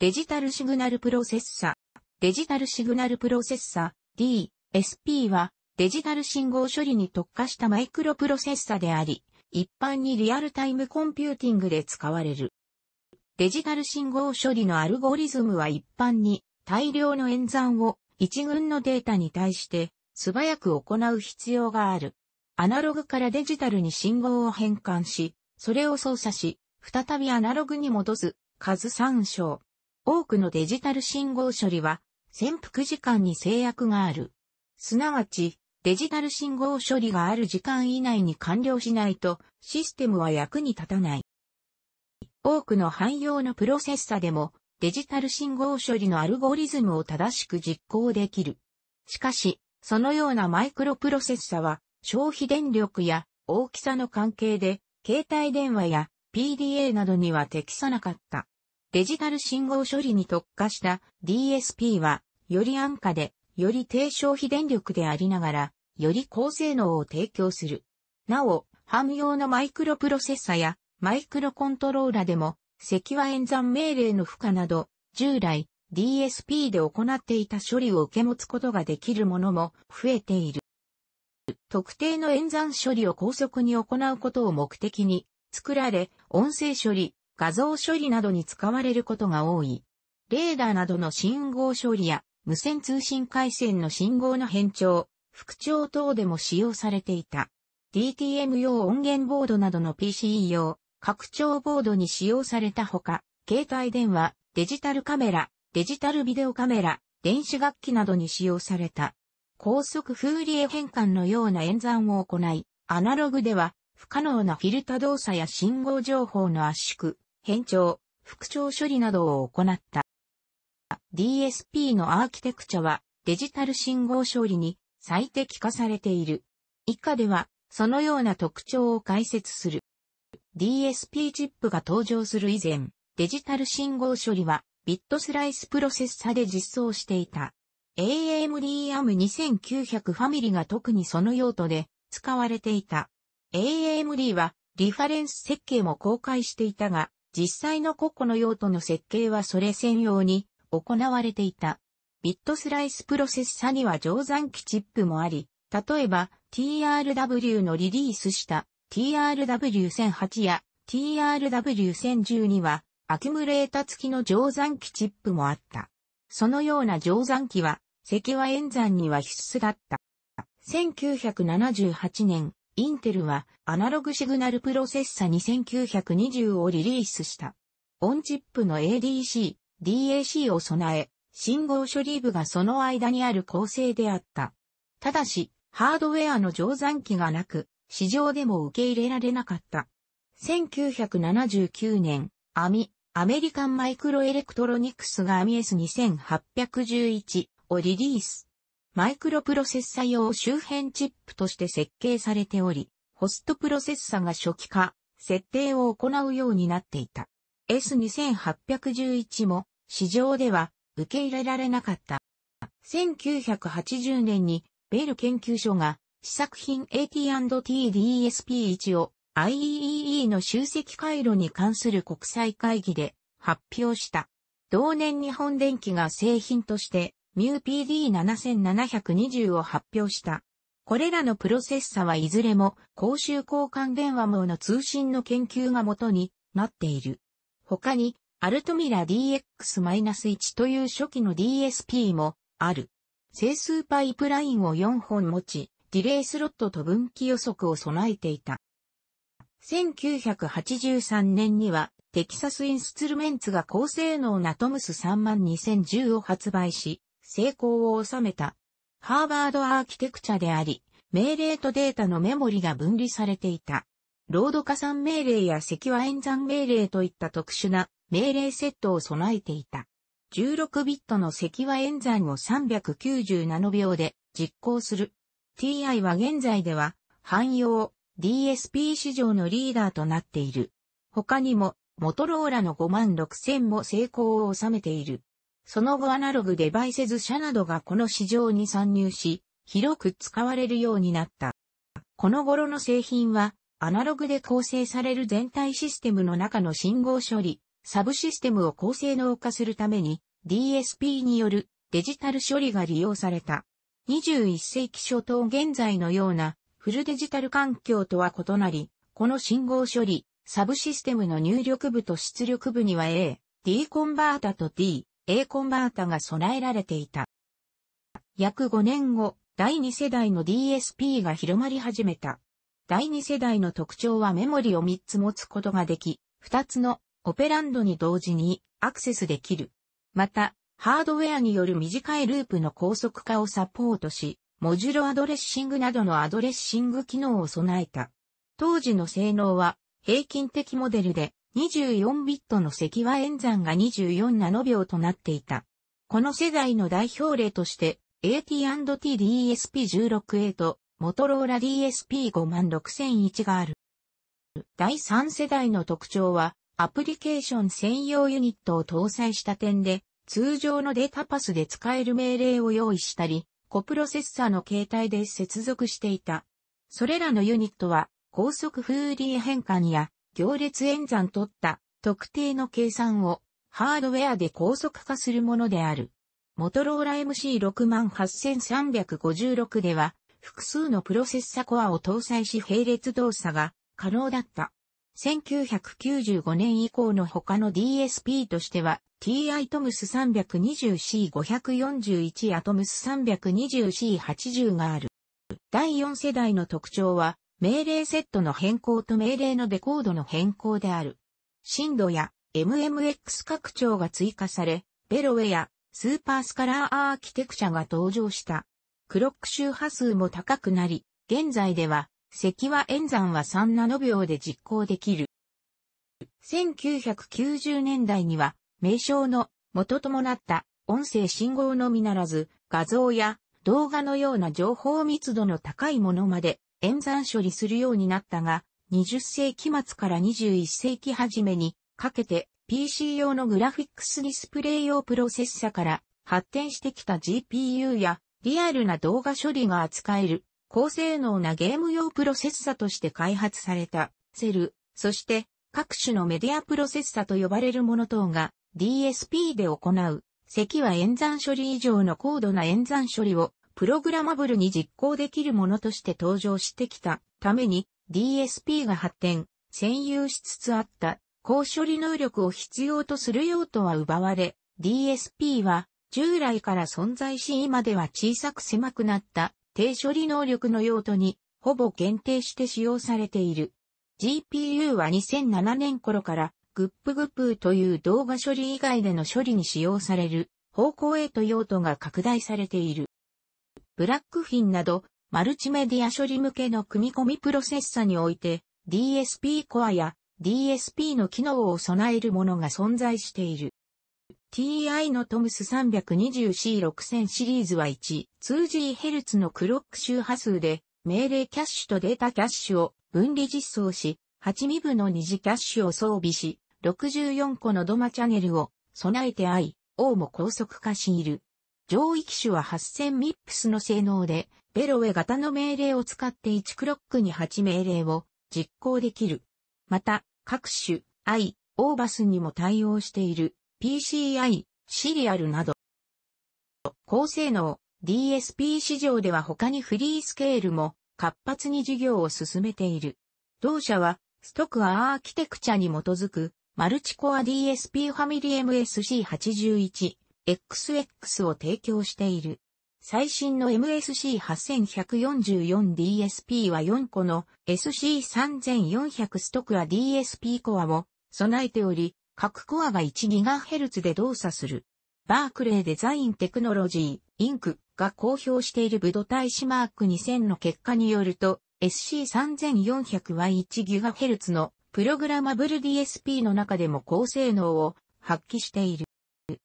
デジタルシグナルプロセッサ。デジタルシグナルプロセッサ DSP はデジタル信号処理に特化したマイクロプロセッサであり、一般にリアルタイムコンピューティングで使われる。デジタル信号処理のアルゴリズムは一般に大量の演算を一群のデータに対して素早く行う必要がある。アナログからデジタルに信号を変換し、それを操作し、再びアナログに戻す、数参照。多くのデジタル信号処理は潜伏時間に制約がある。すなわち、デジタル信号処理がある時間以内に完了しないとシステムは役に立たない。多くの汎用のプロセッサでもデジタル信号処理のアルゴリズムを正しく実行できる。しかし、そのようなマイクロプロセッサは消費電力や大きさの関係で携帯電話や PDA などには適さなかった。デジタル信号処理に特化した DSP は、より安価で、より低消費電力でありながら、より高性能を提供する。なお、汎用のマイクロプロセッサやマイクロコントローラでも、赤和演算命令の負荷など、従来 DSP で行っていた処理を受け持つことができるものも増えている。特定の演算処理を高速に行うことを目的に作られ、音声処理、画像処理などに使われることが多い。レーダーなどの信号処理や無線通信回線の信号の変調、復調等でも使用されていた。DTM 用音源ボードなどの p c 用、拡張ボードに使用されたほか、携帯電話、デジタルカメラ、デジタルビデオカメラ、電子楽器などに使用された。高速フーリエ変換のような演算を行い、アナログでは不可能なフィルタ動作や信号情報の圧縮、変調、副調処理などを行った。DSP のアーキテクチャはデジタル信号処理に最適化されている。以下では、そのような特徴を解説する。DSP チップが登場する以前、デジタル信号処理はビットスライスプロセッサで実装していた。AMDAM2900 ファミリーが特にその用途で使われていた。AMD はリファレンス設計も公開していたが、実際の個々の用途の設計はそれ専用に行われていた。ビットスライスプロセッサには乗算機チップもあり、例えば TRW のリリースした TRW1008 や TRW1012 はアキュムレータ付きの乗算機チップもあった。そのような乗算機は、関和演算には必須だった。1978年、インテルはアナログシグナルプロセッサ2920をリリースした。オンチップの ADC、DAC を備え、信号処理部がその間にある構成であった。ただし、ハードウェアの乗算機がなく、市場でも受け入れられなかった。1979年、アミ、アメリカンマイクロエレクトロニクスがアミ S2811 をリリース。マイクロプロセッサ用周辺チップとして設計されており、ホストプロセッサが初期化、設定を行うようになっていた。S2811 も市場では受け入れられなかった。1980年にベル研究所が試作品 AT&TDSP1 を IEEE の集積回路に関する国際会議で発表した。同年日本電機が製品としてュー p d 7 7 2 0を発表した。これらのプロセッサはいずれも公衆交換電話網の通信の研究が元になっている。他に、アルトミラ DX-1 という初期の DSP もある。整数パイプラインを4本持ち、ディレイスロットと分岐予測を備えていた。1983年には、テキサスインストゥルメンツが高性能なトムス32010を発売し、成功を収めた。ハーバードアーキテクチャであり、命令とデータのメモリが分離されていた。ロード加算命令や積和演算命令といった特殊な命令セットを備えていた。16ビットの積和演算を390ナノ秒で実行する。TI は現在では汎用 DSP 市場のリーダーとなっている。他にもモトローラの56000も成功を収めている。その後アナログデバイセズ社などがこの市場に参入し、広く使われるようになった。この頃の製品は、アナログで構成される全体システムの中の信号処理、サブシステムを高性能化するために DSP によるデジタル処理が利用された。21世紀初頭現在のようなフルデジタル環境とは異なり、この信号処理、サブシステムの入力部と出力部には A、D コンバータと D、A コンバータが備えられていた。約5年後、第2世代の DSP が広まり始めた。第2世代の特徴はメモリを3つ持つことができ、2つのオペランドに同時にアクセスできる。また、ハードウェアによる短いループの高速化をサポートし、モジュロアドレッシングなどのアドレッシング機能を備えた。当時の性能は平均的モデルで24ビットの赤和演算が24ナノ秒となっていた。この世代の代表例として、AT&TDSP16A と、モトローラ DSP56001 がある。第3世代の特徴は、アプリケーション専用ユニットを搭載した点で、通常のデータパスで使える命令を用意したり、コプロセッサーの形態で接続していた。それらのユニットは、高速フーリー変換や行列演算取った特定の計算をハードウェアで高速化するものである。モトローラ MC68356 では複数のプロセッサコアを搭載し並列動作が可能だった。1995年以降の他の DSP としては TI トムス 320C541 アトムス 320C80 がある。第4世代の特徴は命令セットの変更と命令のデコードの変更である。震度や MMX 拡張が追加され、ベロウェアスーパースカラーアーキテクチャが登場した。クロック周波数も高くなり、現在では、赤和演算は3ナノ秒で実行できる。1990年代には、名称の元ともなった音声信号のみならず、画像や動画のような情報密度の高いものまで演算処理するようになったが、20世紀末から21世紀初めにかけて PC 用のグラフィックスディスプレイ用プロセッサから発展してきた GPU やリアルな動画処理が扱える高性能なゲーム用プロセッサとして開発されたセル、そして各種のメディアプロセッサと呼ばれるもの等が DSP で行う、咳は演算処理以上の高度な演算処理をプログラマブルに実行できるものとして登場してきたために DSP が発展、占有しつつあった高処理能力を必要とする用途は奪われ、DSP は従来から存在し今では小さく狭くなった低処理能力の用途にほぼ限定して使用されている。GPU は2007年頃からグップグップという動画処理以外での処理に使用される方向へと用途が拡大されている。ブラックフィンなど、マルチメディア処理向けの組み込みプロセッサにおいて、DSP コアや DSP の機能を備えるものが存在している。TI のトムス 320C6000 シリーズは 1.2GHz のクロック周波数で、命令キャッシュとデータキャッシュを分離実装し、8ミブの二次キャッシュを装備し、64個のドマチャネルを備えて I、O も高速化している。上位機種は8000ミッ p スの性能で、ベロウェ型の命令を使って1クロックに8命令を実行できる。また、各種 i、オーバスにも対応している PCI、シリアルなど。高性能 DSP 市場では他にフリースケールも活発に事業を進めている。同社はストクアーキテクチャに基づくマルチコア DSP ファミリー MSC81 XX を提供している。最新の MSC8144DSP は4個の SC3400 ストクア DSP コアを備えており、各コアが 1GHz で動作する。バークレーデザインテクノロジー、インクが公表しているブド大使マーク2000の結果によると、SC3400 は 1GHz のプログラマブル DSP の中でも高性能を発揮している。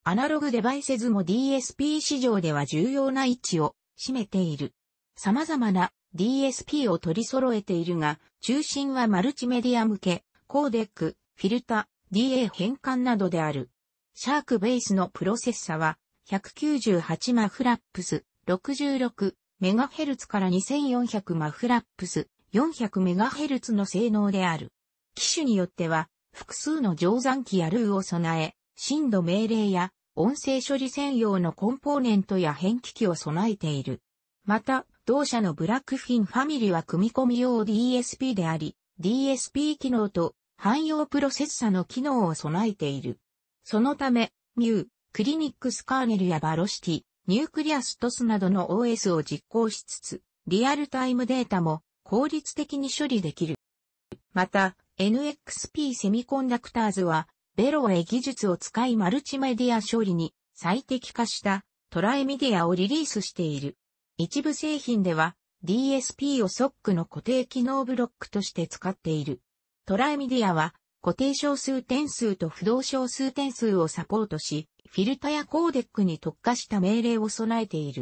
アナログデバイセズも DSP 市場では重要な位置を占めている。様々な DSP を取り揃えているが、中心はマルチメディア向け、コーデック、フィルタ、DA 変換などである。シャークベースのプロセッサは、198マフラップス、66メガヘルツから2400マフラップス、400メガヘルツの性能である。機種によっては、複数の乗算機やルーを備え、震度命令や音声処理専用のコンポーネントや変機器を備えている。また、同社のブラックフィンファミリは組み込み用 DSP であり、DSP 機能と汎用プロセッサの機能を備えている。そのため、ミュー、クリニックスカーネルやバロシティ、ニュークリアストスなどの OS を実行しつつ、リアルタイムデータも効率的に処理できる。また、NXP セミコンダクターズはベロエ技術を使いマルチメディア処理に最適化したトライメディアをリリースしている。一部製品では DSP をソックの固定機能ブロックとして使っている。トライメディアは固定小数点数と不動小数点数をサポートし、フィルタやコーデックに特化した命令を備えている。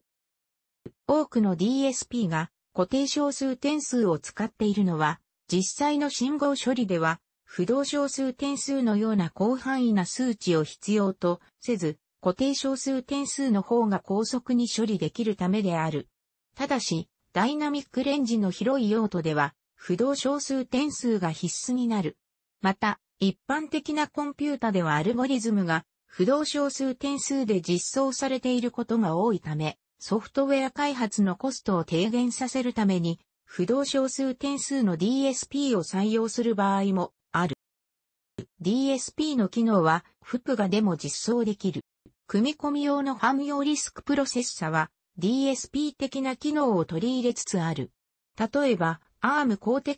多くの DSP が固定小数点数を使っているのは、実際の信号処理では不動小数点数のような広範囲な数値を必要とせず、固定小数点数の方が高速に処理できるためである。ただし、ダイナミックレンジの広い用途では、不動小数点数が必須になる。また、一般的なコンピュータではアルゴリズムが不動小数点数で実装されていることが多いため、ソフトウェア開発のコストを低減させるために、不動小数点数の DSP を採用する場合も DSP の機能は、フプがでも実装できる。組み込み用のファム用リスクプロセッサは、DSP 的な機能を取り入れつつある。例えば、ARM Cortex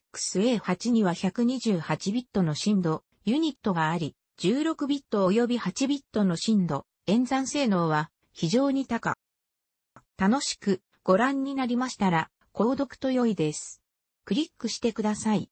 A8 には128ビットの深度、ユニットがあり、16ビット及び8ビットの深度、演算性能は非常に高。楽しくご覧になりましたら、購読と良いです。クリックしてください。